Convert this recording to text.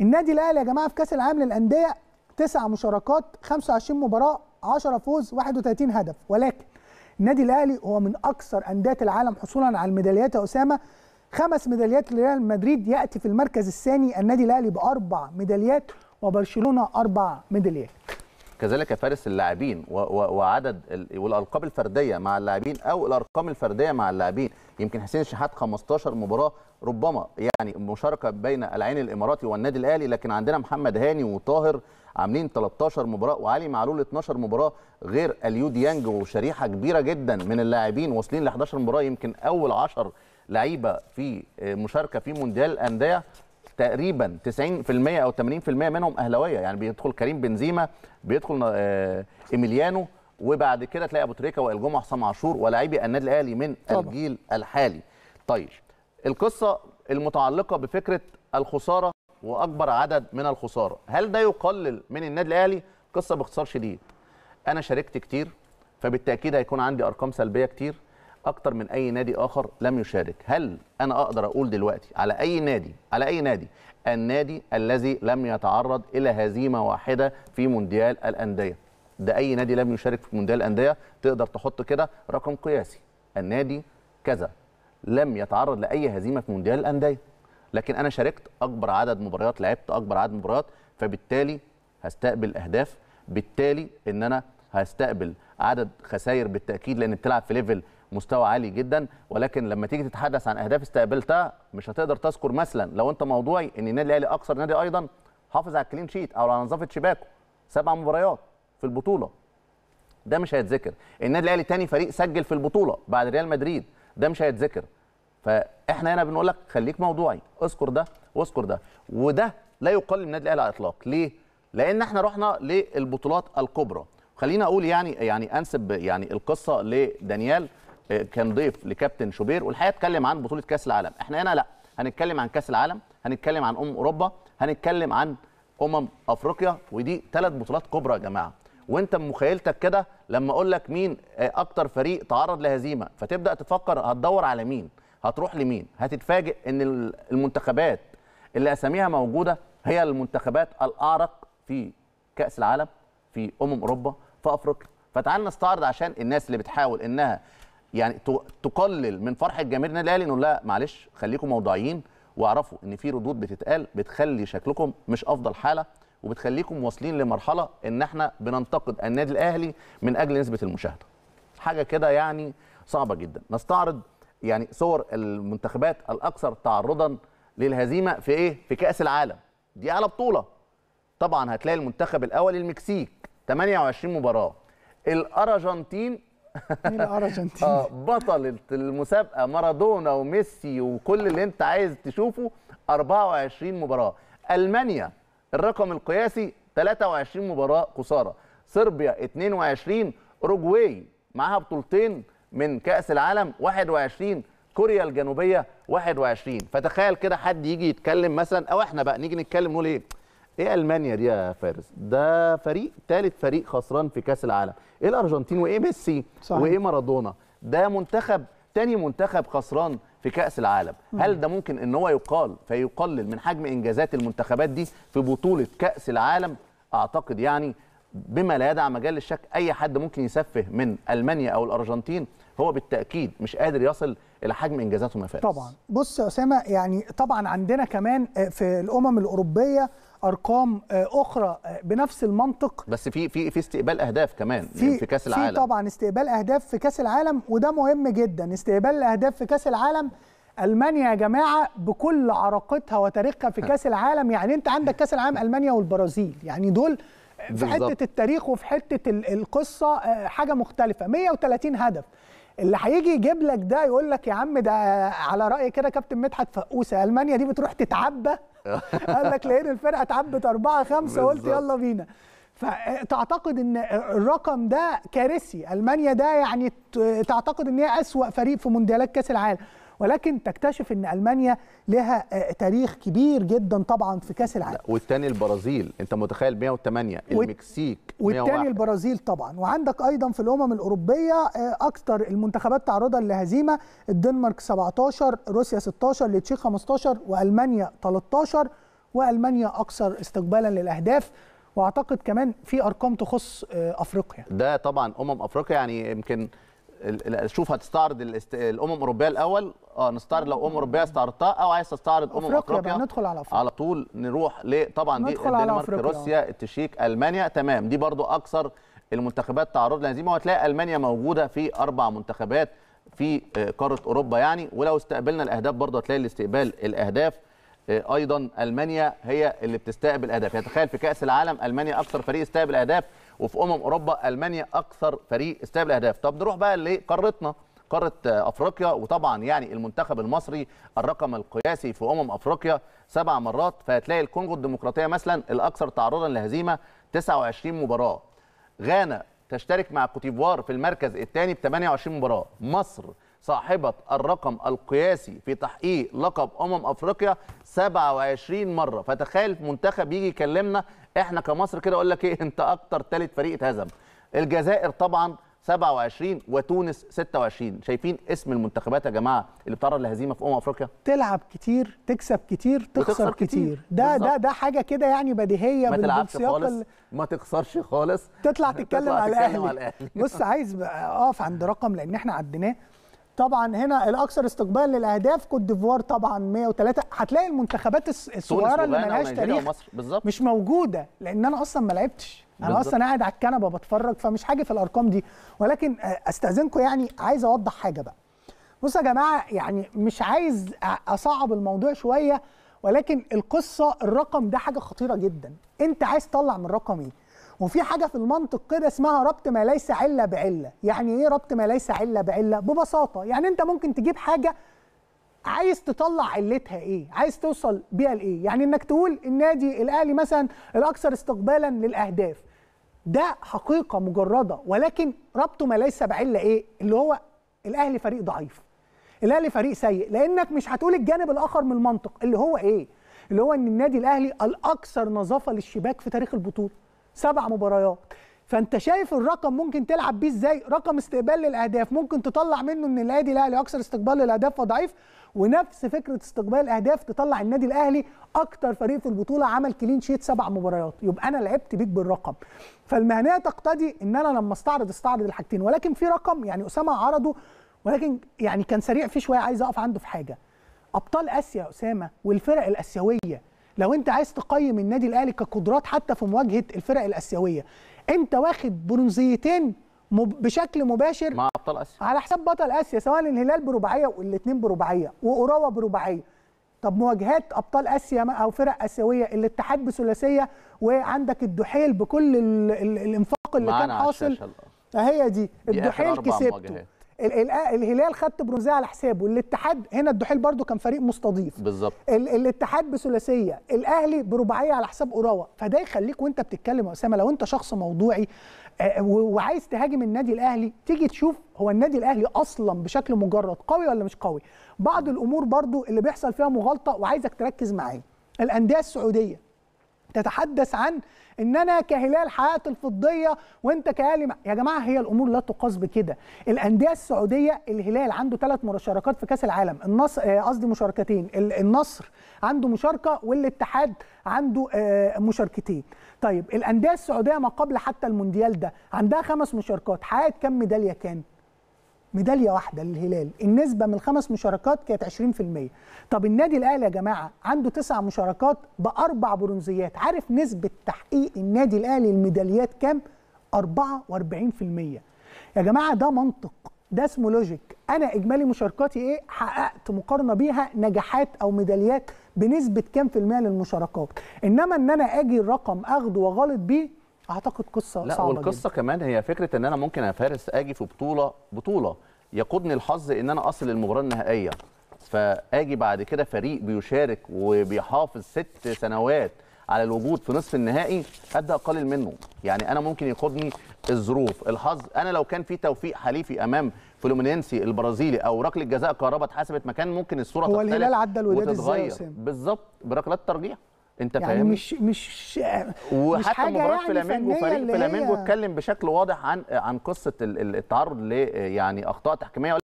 النادي الاهلي يا جماعه في كاس العالم للانديه تسع مشاركات 25 مباراه 10 فوز 31 هدف ولكن النادي الاهلي هو من اكثر انديه العالم حصولا على الميداليات يا اسامه خمس ميداليات لريال مدريد ياتي في المركز الثاني النادي الاهلي باربع ميداليات وبرشلونه اربع ميداليات كذلك فارس اللاعبين وعدد والالقاب الفرديه مع اللاعبين او الارقام الفرديه مع اللاعبين يمكن حسين الشحات 15 مباراه ربما يعني مشاركه بين العين الاماراتي والنادي الاهلي لكن عندنا محمد هاني وطاهر عاملين 13 مباراه وعلي معلول 12 مباراه غير اليو ديانج وشريحه كبيره جدا من اللاعبين واصلين ل 11 مباراه يمكن اول 10 لعيبه في مشاركه في مونديال الانديه تقريبا 90% او 80% منهم اهلاويه يعني بيدخل كريم بنزيما بيدخل آه، ايميليانو وبعد كده تلاقي ابو تريكه وائل حسام عاشور ولاعيبي النادي الاهلي من طبعا. الجيل الحالي طيب القصه المتعلقه بفكره الخساره واكبر عدد من الخساره هل ده يقلل من النادي الاهلي قصه باختصار شديد انا شاركت كتير فبالتاكيد هيكون عندي ارقام سلبيه كتير اكتر من اي نادي اخر لم يشارك هل انا اقدر اقول دلوقتي على اي نادي على اي نادي النادي الذي لم يتعرض الى هزيمه واحده في مونديال الانديه ده اي نادي لم يشارك في مونديال الانديه تقدر تحط كده رقم قياسي النادي كذا لم يتعرض لاي هزيمه في مونديال الانديه لكن انا شاركت اكبر عدد مباريات لعبت اكبر عدد مباريات فبالتالي هستقبل اهداف بالتالي ان انا هستقبل عدد خسائر بالتاكيد لان بتلعب في ليفل مستوى عالي جدا ولكن لما تيجي تتحدث عن اهداف استقبلتها مش هتقدر تذكر مثلا لو انت موضوعي ان النادي الاهلي اكثر نادي ايضا حافظ على الكلين شيت او على نظافه شباكه سبع مباريات في البطوله ده مش هيتذكر النادي الاهلي تاني فريق سجل في البطوله بعد ريال مدريد ده مش هيتذكر فاحنا هنا بنقول لك خليك موضوعي اذكر ده واذكر ده وده لا يقل من النادي الاهلي على الاطلاق ليه لان احنا رحنا للبطولات الكبرى خلينا اقول يعني يعني انسب يعني القصه لدانيال كان ضيف لكابتن شوبير والحقيقه اتكلم عن بطوله كاس العالم احنا هنا لا هنتكلم عن كاس العالم هنتكلم عن امم اوروبا هنتكلم عن امم افريقيا ودي ثلاث بطولات كبرى يا جماعه وانت مخيلتك كده لما اقول لك مين آه، اكتر فريق تعرض لهزيمه فتبدا تفكر هتدور على مين هتروح لمين هتتفاجئ ان المنتخبات اللي اساميها موجوده هي المنتخبات الاعرق في كاس العالم في امم اوروبا في افريقيا فتعال نستعرض عشان الناس اللي بتحاول انها يعني تقلل من فرحه جماهير النادي الاهلي نقول لها معلش خليكم موضوعيين واعرفوا ان في ردود بتتقال بتخلي شكلكم مش افضل حاله وبتخليكم واصلين لمرحله ان احنا بننتقد النادي الاهلي من اجل نسبه المشاهده. حاجه كده يعني صعبه جدا. نستعرض يعني صور المنتخبات الاكثر تعرضا للهزيمه في ايه؟ في كاس العالم. دي اعلى بطوله. طبعا هتلاقي المنتخب الاول المكسيك 28 مباراه. الارجنتين مين الارجنتين اه بطل المسابقه مارادونا وميسي وكل اللي انت عايز تشوفه 24 مباراه المانيا الرقم القياسي 23 مباراه قصارى صربيا 22 اوروجواي معاها بطولتين من كاس العالم 21 كوريا الجنوبيه 21 فتخيل كده حد يجي يتكلم مثلا او احنا بقى نيجي نتكلم نقول ايه ايه المانيا دي يا فارس ده فريق ثالث فريق خسران في كاس العالم ايه الارجنتين وايه ميسي صحيح. وايه مارادونا ده منتخب تاني منتخب خسران في كاس العالم هل ده ممكن ان هو يقال فيقلل من حجم انجازات المنتخبات دي في بطوله كاس العالم اعتقد يعني بما لا يدع مجال للشك اي حد ممكن يسفه من المانيا او الارجنتين هو بالتاكيد مش قادر يصل الى حجم انجازاتهم يا فارس طبعا بص يا اسامه يعني طبعا عندنا كمان في الامم الاوروبيه ارقام آه، اخرى آه، بنفس المنطق بس في في في استقبال اهداف كمان في, في كاس العالم في طبعا استقبال اهداف في كاس العالم وده مهم جدا استقبال الاهداف في كاس العالم المانيا يا جماعه بكل عراقتها وتاريخها في كاس العالم يعني انت عندك كاس العالم المانيا والبرازيل يعني دول في حته التاريخ وفي حته القصه آه، حاجه مختلفه 130 هدف اللي هيجي يجيب لك ده يقول لك يا عم ده على راي كده كابتن مدحت فقوسه المانيا دي بتروح تتعبى قال لك لقينا الفرقه اتعبت اربعه خمسه قلت يلا بينا فتعتقد ان الرقم ده كارثي المانيا ده يعني تعتقد ان هي اسوا فريق في مونديالات كاس العالم ولكن تكتشف ان المانيا لها آه، تاريخ كبير جدا طبعا في كاس العالم والثاني البرازيل انت متخيل 108 المكسيك والثاني البرازيل طبعا وعندك ايضا في الامم الاوروبيه آه، اكثر المنتخبات تعرضا لهزيمه الدنمارك 17 روسيا 16 التشيك 15 والمانيا 13 والمانيا اكثر استقبالا للاهداف واعتقد كمان في ارقام تخص آه، افريقيا ده طبعا امم افريقيا يعني يمكن شوف هتستعرض الامم الاوروبيه الاول اه نستعرض لو امم اوروبيه استعرضتها او عايز تستعرض امم افريقيا, أفريقيا. ندخل على افريقيا على طول نروح ل طبعا دي الدنمارك روسيا التشيك المانيا تمام دي برضو اكثر المنتخبات تعرض لهزيمه وهتلاقي المانيا موجوده في اربع منتخبات في آه، قاره اوروبا يعني ولو استقبلنا الاهداف برضه هتلاقي الاستقبال الاهداف آه، ايضا المانيا هي اللي بتستقبل اهداف يعني تخيل في كاس العالم المانيا اكثر فريق استقبل اهداف وفي امم اوروبا المانيا اكثر فريق استقبل اهداف طب نروح بقى لقارتنا قاره آه، افريقيا وطبعا يعني المنتخب المصري الرقم القياسي في امم افريقيا سبع مرات فهتلاقي الكونغو الديمقراطيه مثلا الاكثر تعرضا لهزيمه 29 مباراه غانا تشترك مع كوتيفوار في المركز الثاني ب 28 مباراه مصر صاحبة الرقم القياسي في تحقيق لقب أمم أفريقيا 27 مرة فتخيل منتخب يجي يكلمنا احنا كمصر كده اقول لك ايه انت اكتر ثالث فريق اتهزم الجزائر طبعا 27 وتونس 26 شايفين اسم المنتخبات يا جماعه اللي بتعرض لهزيمه في امم افريقيا تلعب كتير تكسب كتير تخسر كتير. كتير ده بالزبط. ده ده حاجه كده يعني بديهيه ما تلعبش خالص ما تخسرش خالص تطلع تتكلم, تطلع تتكلم على الاهلي بص عايز اقف عند رقم لان احنا عديناه طبعا هنا الاكثر استقبال للاهداف كوت ديفوار طبعا 103 هتلاقي المنتخبات الصغيره اللي ملهاش تاريخ مش موجوده لان انا اصلا ما لعبتش انا بالزبط. اصلا قاعد على الكنبه بتفرج فمش حاجه في الارقام دي ولكن آه، استاذنكم يعني عايز اوضح حاجه بقى بصوا يا جماعه يعني مش عايز اصعب الموضوع شويه ولكن القصه الرقم ده حاجه خطيره جدا انت عايز تطلع من الرقم ايه وفي حاجه في المنطق كده اسمها ربط ما ليس عله بعله يعني ايه ربط ما ليس عله بعله ببساطه يعني انت ممكن تجيب حاجه عايز تطلع علتها ايه عايز توصل بيها لايه يعني انك تقول النادي الاهلي مثلا الاكثر استقبالا للاهداف ده حقيقه مجرده ولكن ربط ما ليس بعله ايه اللي هو الاهلي فريق ضعيف الاهلي فريق سيء لانك مش هتقول الجانب الاخر من المنطق اللي هو ايه اللي هو ان النادي الاهلي الاكثر نظافه للشباك في تاريخ البطوله سبع مباريات فانت شايف الرقم ممكن تلعب بيه ازاي رقم استقبال للاهداف ممكن تطلع منه ان النادي الاهلي اكثر استقبال للاهداف وضعيف ونفس فكره استقبال الاهداف تطلع النادي الاهلي اكثر فريق في البطوله عمل كلين شيت سبع مباريات يبقى انا لعبت بيك بالرقم فالمهنيه تقتضي ان انا لما استعرض استعرض الحاجتين ولكن في رقم يعني اسامه عرضه ولكن يعني كان سريع فيه شويه عايز اقف عنده في حاجه ابطال اسيا يا اسامه والفرق الاسيويه لو انت عايز تقيم النادي الاهلي كقدرات حتى في مواجهه الفرق الاسيويه انت واخد برونزيتين بشكل مباشر مع ابطال اسيا على حساب بطل اسيا سواء الهلال برباعيه والاثنين برباعيه واوروبا برباعيه طب مواجهات ابطال اسيا او فرق اسيويه الاتحاد بثلاثيه وعندك الدحيل بكل الانفاق اللي كان حاصل هي دي, الدحيل كسبته الهلال خدت برونزيه على حسابه الاتحاد هنا الدحيل برده كان فريق مستضيف بالظبط الاتحاد بثلاثيه الاهلي برباعيه على حساب اوراوا فده يخليك وانت بتتكلم يا اسامه لو انت شخص موضوعي آه، وعايز تهاجم النادي الاهلي تيجي تشوف هو النادي الاهلي اصلا بشكل مجرد قوي ولا مش قوي بعض الامور برضو اللي بيحصل فيها مغالطه وعايزك تركز معايا الانديه السعوديه تتحدث عن ان انا كهلال حققت الفضيه وانت كاهلي يا جماعه هي الامور لا تقاس بكده الانديه السعوديه الهلال عنده ثلاث مشاركات في كاس العالم النصر آه، قصدي مشاركتين النصر عنده مشاركه والاتحاد عنده آه، مشاركتين طيب الانديه السعوديه ما قبل حتى المونديال ده عندها خمس مشاركات حققت كم ميداليه كانت ميداليه واحده للهلال النسبه من الخمس مشاركات كانت 20% طب النادي الاهلي يا جماعه عنده تسع مشاركات باربع برونزيات عارف نسبه تحقيق النادي الاهلي الميداليات كام 44% يا جماعه ده منطق ده اسمه لوجيك انا اجمالي مشاركاتي ايه حققت مقارنه بيها نجاحات او ميداليات بنسبه كام في الميه للمشاركات انما ان انا اجي الرقم اخده واغلط بيه اعتقد قصه لا صعبه والقصه جدا. كمان هي فكره ان انا ممكن يا فارس اجي في بطوله بطوله يقودني الحظ ان انا اصل للمباراه النهائيه فاجي بعد كده فريق بيشارك وبيحافظ ست سنوات على الوجود في نصف النهائي ابدا اقلل منه يعني انا ممكن يقودني الظروف الحظ انا لو كان في توفيق حليفي امام فلومينينسي البرازيلي او ركله جزاء كهرباء اتحسبت مكان ممكن الصوره هو الهلال عدى الوداد ازاي بالظبط بركلات ترجيح انت يعني فاهم مش مش وحتى مش حاجة مباراه يعني فلامينجو فريق فلامينجو اتكلم بشكل واضح عن عن قصه التعرض ل يعني اخطاء تحكيميه